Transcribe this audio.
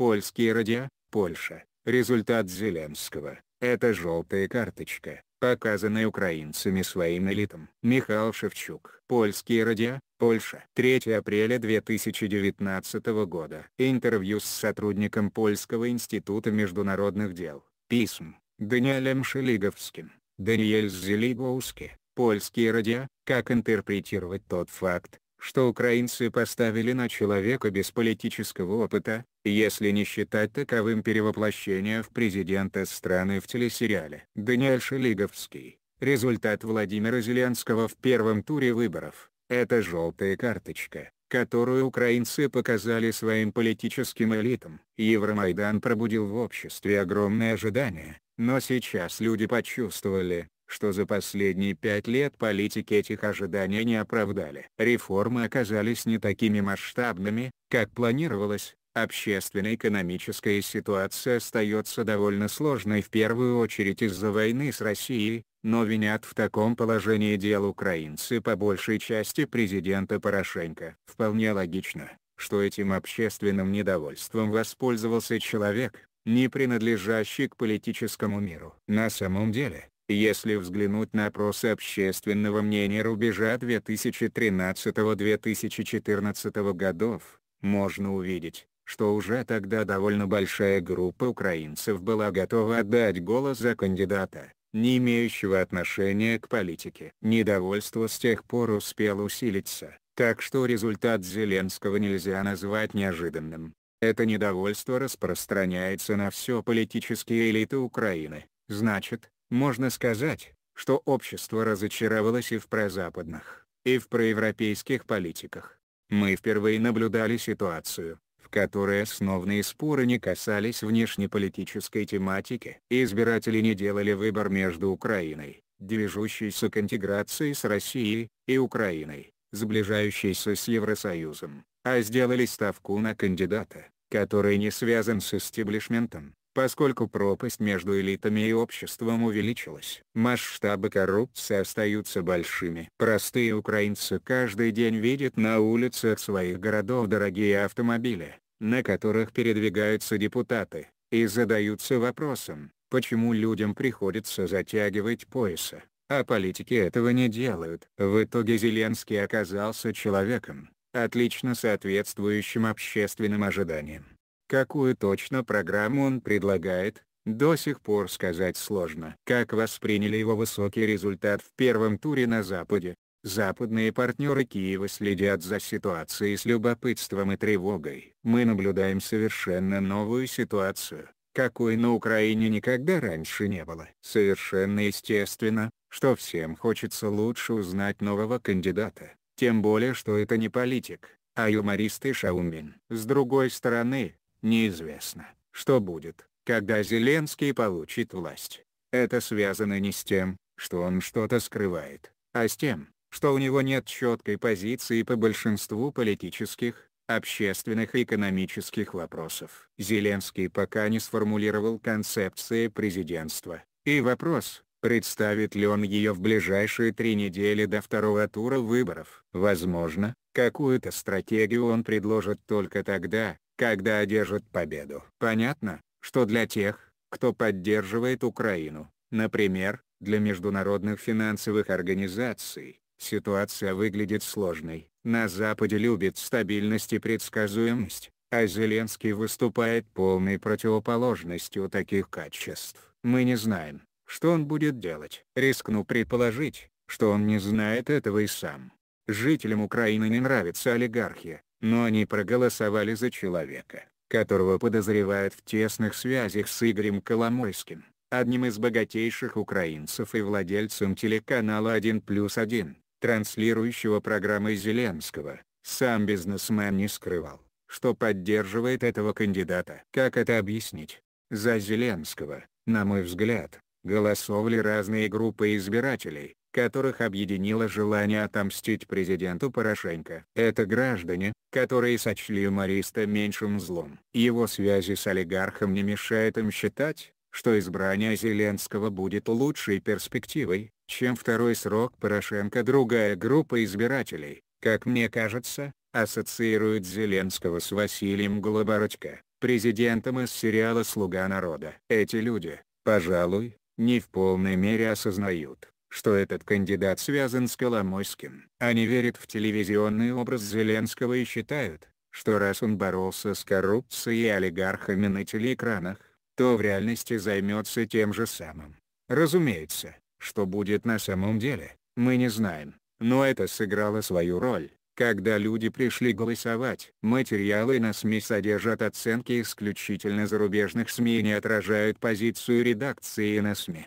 Польские радио, Польша. Результат Зеленского. Это желтая карточка, показанная украинцами своим элитам. Михаил Шевчук. Польские радио, Польша. 3 апреля 2019 года. Интервью с сотрудником Польского института международных дел. Письм. Даниэлем Шелиговским. Даниэль Зелиговский. Польские радио. Как интерпретировать тот факт, что украинцы поставили на человека без политического опыта, если не считать таковым перевоплощение в президента страны в телесериале. Даниэль Шелиговский. Результат Владимира Зеленского в первом туре выборов – это желтая карточка, которую украинцы показали своим политическим элитам. Евромайдан пробудил в обществе огромные ожидания, но сейчас люди почувствовали, что за последние пять лет политики этих ожиданий не оправдали. Реформы оказались не такими масштабными, как планировалось, Общественно-экономическая ситуация остается довольно сложной в первую очередь из-за войны с Россией, но винят в таком положении дел украинцы по большей части президента Порошенко. Вполне логично, что этим общественным недовольством воспользовался человек, не принадлежащий к политическому миру. На самом деле, если взглянуть на опросы общественного мнения рубежа 2013-2014 годов, можно увидеть, что уже тогда довольно большая группа украинцев была готова отдать голос за кандидата, не имеющего отношения к политике. Недовольство с тех пор успело усилиться, так что результат Зеленского нельзя назвать неожиданным. Это недовольство распространяется на все политические элиты Украины, значит, можно сказать, что общество разочаровалось и в прозападных, и в проевропейских политиках. Мы впервые наблюдали ситуацию, которой основные споры не касались внешнеполитической тематики. Избиратели не делали выбор между Украиной, движущейся к интеграции с Россией, и Украиной, сближающейся с Евросоюзом, а сделали ставку на кандидата, который не связан с истеблишментом. Поскольку пропасть между элитами и обществом увеличилась, масштабы коррупции остаются большими. Простые украинцы каждый день видят на улицах своих городов дорогие автомобили, на которых передвигаются депутаты, и задаются вопросом, почему людям приходится затягивать пояса, а политики этого не делают. В итоге Зеленский оказался человеком, отлично соответствующим общественным ожиданиям. Какую точно программу он предлагает, до сих пор сказать сложно. Как восприняли его высокий результат в первом туре на Западе? Западные партнеры Киева следят за ситуацией с любопытством и тревогой. Мы наблюдаем совершенно новую ситуацию, какой на Украине никогда раньше не было. Совершенно естественно, что всем хочется лучше узнать нового кандидата. Тем более что это не политик, а юморист и шаумин. С другой стороны, Неизвестно, что будет, когда Зеленский получит власть. Это связано не с тем, что он что-то скрывает, а с тем, что у него нет четкой позиции по большинству политических, общественных и экономических вопросов. Зеленский пока не сформулировал концепции президентства, и вопрос, представит ли он ее в ближайшие три недели до второго тура выборов. Возможно, какую-то стратегию он предложит только тогда, когда одержат победу. Понятно, что для тех, кто поддерживает Украину, например, для международных финансовых организаций, ситуация выглядит сложной. На Западе любит стабильность и предсказуемость, а Зеленский выступает полной противоположностью таких качеств. Мы не знаем, что он будет делать. Рискну предположить, что он не знает этого и сам. Жителям Украины не нравится олигархия, но они проголосовали за человека, которого подозревают в тесных связях с Игорем Коломойским, одним из богатейших украинцев и владельцем телеканала 1 плюс 1, транслирующего программы Зеленского. Сам бизнесмен не скрывал, что поддерживает этого кандидата. Как это объяснить? За Зеленского, на мой взгляд, голосовали разные группы избирателей, которых объединило желание отомстить президенту Порошенко. Это граждане, которые сочли юмориста меньшим злом. Его связи с олигархом не мешает им считать, что избрание Зеленского будет лучшей перспективой, чем второй срок Порошенко. Другая группа избирателей, как мне кажется, ассоциирует Зеленского с Василием Голобородько, президентом из сериала «Слуга народа». Эти люди, пожалуй, не в полной мере осознают, что этот кандидат связан с Коломойским. Они верят в телевизионный образ Зеленского и считают, что раз он боролся с коррупцией и олигархами на телеэкранах, то в реальности займется тем же самым. Разумеется, что будет на самом деле, мы не знаем, но это сыграло свою роль. Когда люди пришли голосовать, материалы на СМИ содержат оценки исключительно зарубежных СМИ и не отражают позицию редакции на СМИ.